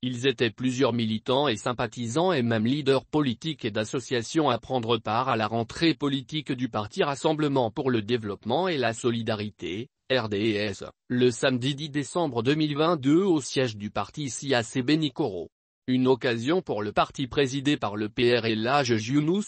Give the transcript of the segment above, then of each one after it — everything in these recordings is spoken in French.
Ils étaient plusieurs militants et sympathisants et même leaders politiques et d'associations à prendre part à la rentrée politique du Parti Rassemblement pour le Développement et la Solidarité, RDS, le samedi 10 décembre 2022 au siège du parti CIAC Benicoro. Une occasion pour le parti présidé par le PR et l'âge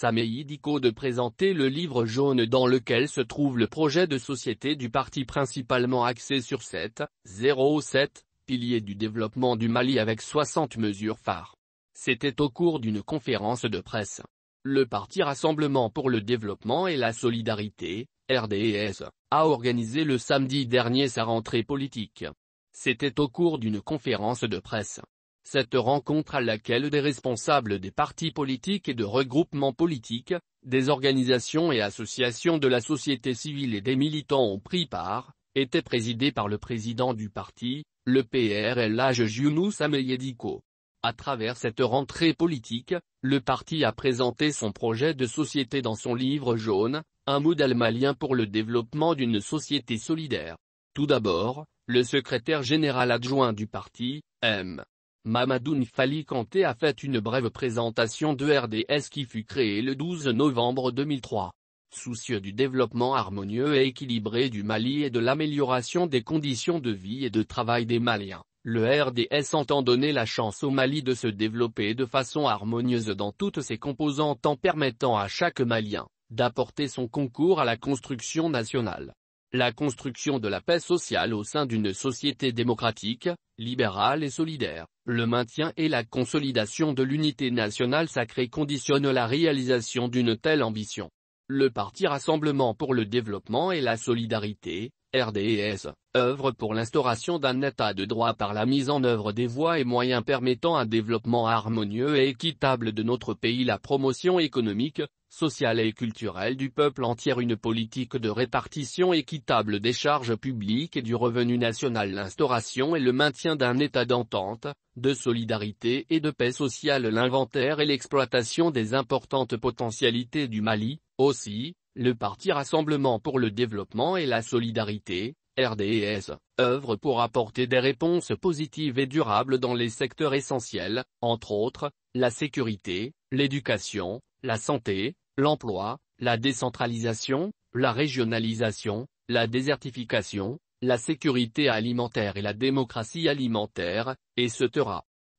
Ameidiko de présenter le livre jaune dans lequel se trouve le projet de société du parti principalement axé sur 7, 07, du développement du Mali avec 60 mesures phares. C'était au cours d'une conférence de presse. Le Parti Rassemblement pour le Développement et la Solidarité, RDES, a organisé le samedi dernier sa rentrée politique. C'était au cours d'une conférence de presse. Cette rencontre à laquelle des responsables des partis politiques et de regroupements politiques, des organisations et associations de la société civile et des militants ont pris part, était présidée par le président du parti, le PRLH Junous Ameyediko. À travers cette rentrée politique, le parti a présenté son projet de société dans son livre jaune, un modèle malien pour le développement d'une société solidaire. Tout d'abord, le secrétaire général adjoint du parti, M. Mamadou Nfali Kanté a fait une brève présentation de RDS qui fut créée le 12 novembre 2003 soucieux du développement harmonieux et équilibré du Mali et de l'amélioration des conditions de vie et de travail des Maliens. Le RDS entend donner la chance au Mali de se développer de façon harmonieuse dans toutes ses composantes en permettant à chaque Malien, d'apporter son concours à la construction nationale. La construction de la paix sociale au sein d'une société démocratique, libérale et solidaire, le maintien et la consolidation de l'unité nationale sacrée conditionnent la réalisation d'une telle ambition. Le Parti Rassemblement pour le Développement et la Solidarité, RDS, œuvre pour l'instauration d'un état de droit par la mise en œuvre des voies et moyens permettant un développement harmonieux et équitable de notre pays la promotion économique, sociale et culturelle du peuple entier une politique de répartition équitable des charges publiques et du revenu national l'instauration et le maintien d'un état d'entente, de solidarité et de paix sociale l'inventaire et l'exploitation des importantes potentialités du Mali, aussi, le Parti Rassemblement pour le Développement et la Solidarité, RDS, e œuvre pour apporter des réponses positives et durables dans les secteurs essentiels, entre autres, la sécurité, l'éducation, la santé, l'emploi, la décentralisation, la régionalisation, la désertification, la sécurité alimentaire et la démocratie alimentaire, et etc.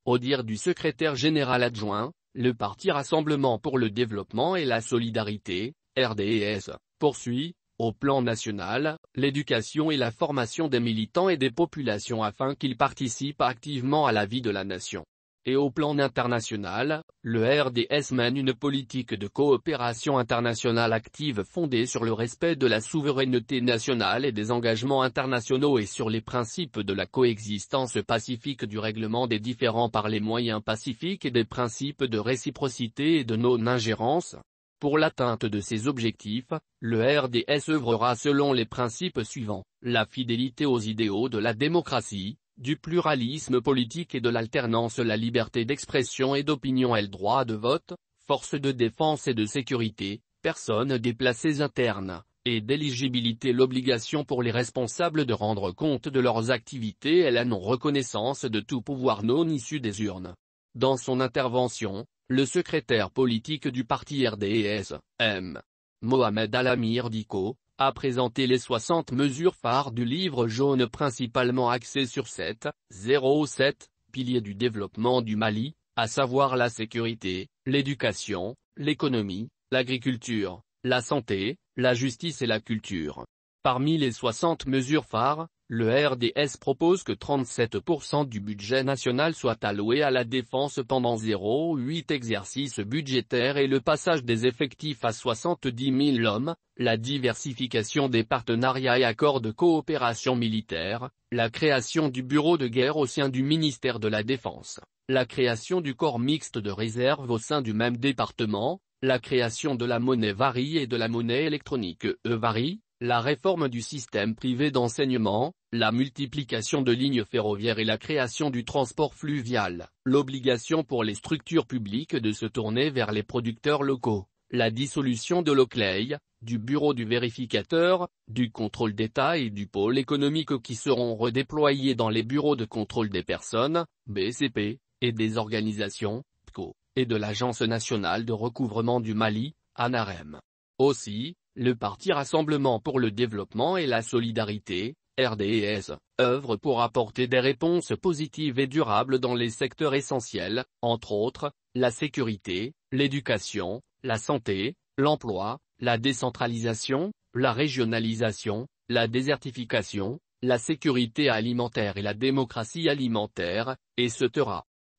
Au dire du secrétaire général adjoint, le Parti Rassemblement pour le Développement et la Solidarité, (RDS) e poursuit, au plan national, l'éducation et la formation des militants et des populations afin qu'ils participent activement à la vie de la nation. Et au plan international, le RDS mène une politique de coopération internationale active fondée sur le respect de la souveraineté nationale et des engagements internationaux et sur les principes de la coexistence pacifique du règlement des différends par les moyens pacifiques et des principes de réciprocité et de non-ingérence. Pour l'atteinte de ces objectifs, le RDS œuvrera selon les principes suivants, la fidélité aux idéaux de la démocratie, du pluralisme politique et de l'alternance la liberté d'expression et d'opinion et le droit de vote, force de défense et de sécurité, personnes déplacées internes, et d'éligibilité l'obligation pour les responsables de rendre compte de leurs activités et la non-reconnaissance de tout pouvoir non issu des urnes. Dans son intervention, le secrétaire politique du parti RDS, M. Mohamed Alamir Diko, a présenté les 60 mesures phares du livre jaune principalement axé sur 7, 07, piliers du développement du Mali, à savoir la sécurité, l'éducation, l'économie, l'agriculture, la santé, la justice et la culture. Parmi les 60 mesures phares, le RDS propose que 37% du budget national soit alloué à la défense pendant 0,8 exercices budgétaires et le passage des effectifs à 70 000 hommes, la diversification des partenariats et accords de coopération militaire, la création du bureau de guerre au sein du ministère de la Défense, la création du corps mixte de réserve au sein du même département, la création de la monnaie varie et de la monnaie électronique E varie, la réforme du système privé d'enseignement, la multiplication de lignes ferroviaires et la création du transport fluvial, l'obligation pour les structures publiques de se tourner vers les producteurs locaux, la dissolution de l'OCLEI, du bureau du vérificateur, du contrôle d'État et du pôle économique qui seront redéployés dans les bureaux de contrôle des personnes, BCP, et des organisations, PCO, et de l'Agence nationale de recouvrement du Mali, ANAREM. Aussi, le Parti Rassemblement pour le Développement et la Solidarité, RDES, œuvre pour apporter des réponses positives et durables dans les secteurs essentiels, entre autres, la sécurité, l'éducation, la santé, l'emploi, la décentralisation, la régionalisation, la désertification, la sécurité alimentaire et la démocratie alimentaire, et etc.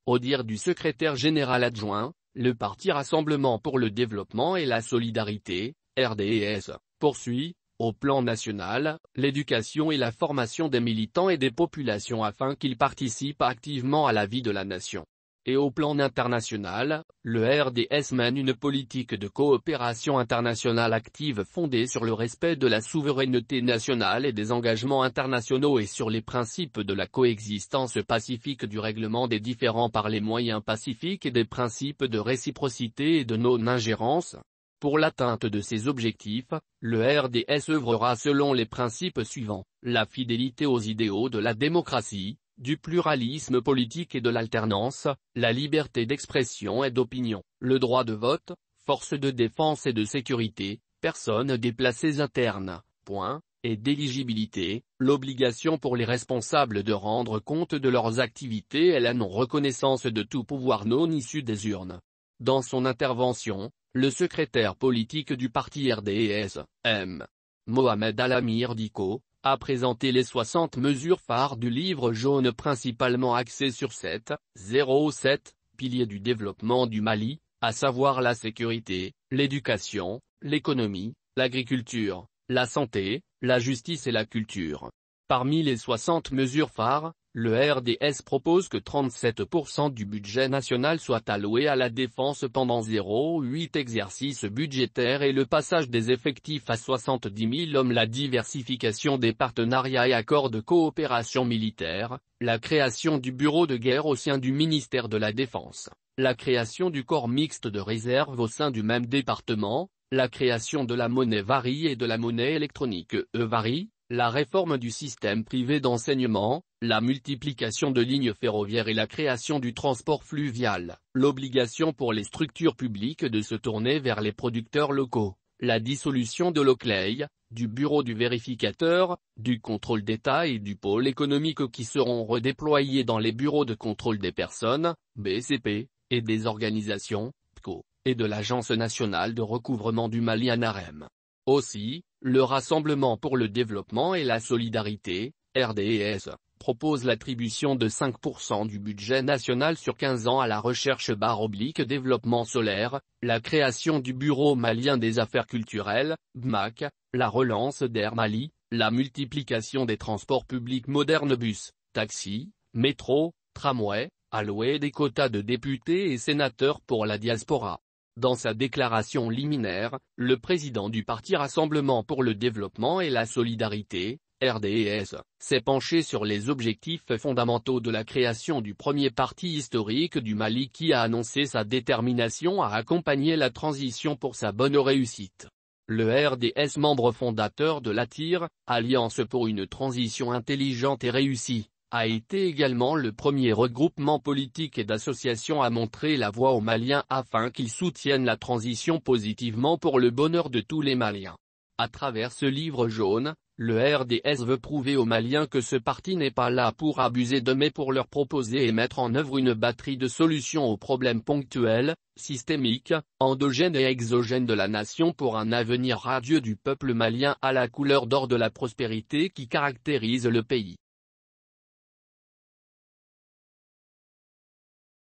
Au dire du secrétaire général adjoint, le Parti Rassemblement pour le Développement et la Solidarité, RDES, poursuit, au plan national, l'éducation et la formation des militants et des populations afin qu'ils participent activement à la vie de la nation. Et au plan international, le RDS mène une politique de coopération internationale active fondée sur le respect de la souveraineté nationale et des engagements internationaux et sur les principes de la coexistence pacifique du règlement des différends par les moyens pacifiques et des principes de réciprocité et de non-ingérence, pour l'atteinte de ces objectifs, le RDS œuvrera selon les principes suivants, la fidélité aux idéaux de la démocratie, du pluralisme politique et de l'alternance, la liberté d'expression et d'opinion, le droit de vote, force de défense et de sécurité, personnes déplacées internes, point, et d'éligibilité, l'obligation pour les responsables de rendre compte de leurs activités et la non-reconnaissance de tout pouvoir non issu des urnes. Dans son intervention, le secrétaire politique du parti RDS, M. Mohamed Alamir Diko, a présenté les 60 mesures phares du livre jaune principalement axées sur 7, 07, piliers du développement du Mali, à savoir la sécurité, l'éducation, l'économie, l'agriculture, la santé, la justice et la culture. Parmi les 60 mesures phares, le RDS propose que 37% du budget national soit alloué à la défense pendant 0,8 exercices budgétaires et le passage des effectifs à 70 000 hommes la diversification des partenariats et accords de coopération militaire, la création du bureau de guerre au sein du ministère de la Défense, la création du corps mixte de réserve au sein du même département, la création de la monnaie varie et de la monnaie électronique E varie, la réforme du système privé d'enseignement, la multiplication de lignes ferroviaires et la création du transport fluvial, l'obligation pour les structures publiques de se tourner vers les producteurs locaux, la dissolution de l'OCLEI, du bureau du vérificateur, du contrôle d'État et du pôle économique qui seront redéployés dans les bureaux de contrôle des personnes, BCP, et des organisations, PCO, et de l'Agence nationale de recouvrement du Mali ANAREM. Aussi, le Rassemblement pour le développement et la solidarité, RDS, e propose l'attribution de 5% du budget national sur 15 ans à la recherche barre oblique développement solaire, la création du Bureau malien des affaires culturelles, BMAC, la relance d'Air Mali, la multiplication des transports publics modernes bus, taxis, métro, tramway, alloué des quotas de députés et sénateurs pour la diaspora. Dans sa déclaration liminaire, le président du parti Rassemblement pour le développement et la solidarité, RDS, s'est penché sur les objectifs fondamentaux de la création du premier parti historique du Mali qui a annoncé sa détermination à accompagner la transition pour sa bonne réussite. Le RDS membre fondateur de l'ATIR, Alliance pour une transition intelligente et réussie, a été également le premier regroupement politique et d'association à montrer la voie aux Maliens afin qu'ils soutiennent la transition positivement pour le bonheur de tous les Maliens. À travers ce livre jaune, le RDS veut prouver aux Maliens que ce parti n'est pas là pour abuser de mais pour leur proposer et mettre en œuvre une batterie de solutions aux problèmes ponctuels, systémiques, endogènes et exogènes de la nation pour un avenir radieux du peuple malien à la couleur d'or de la prospérité qui caractérise le pays.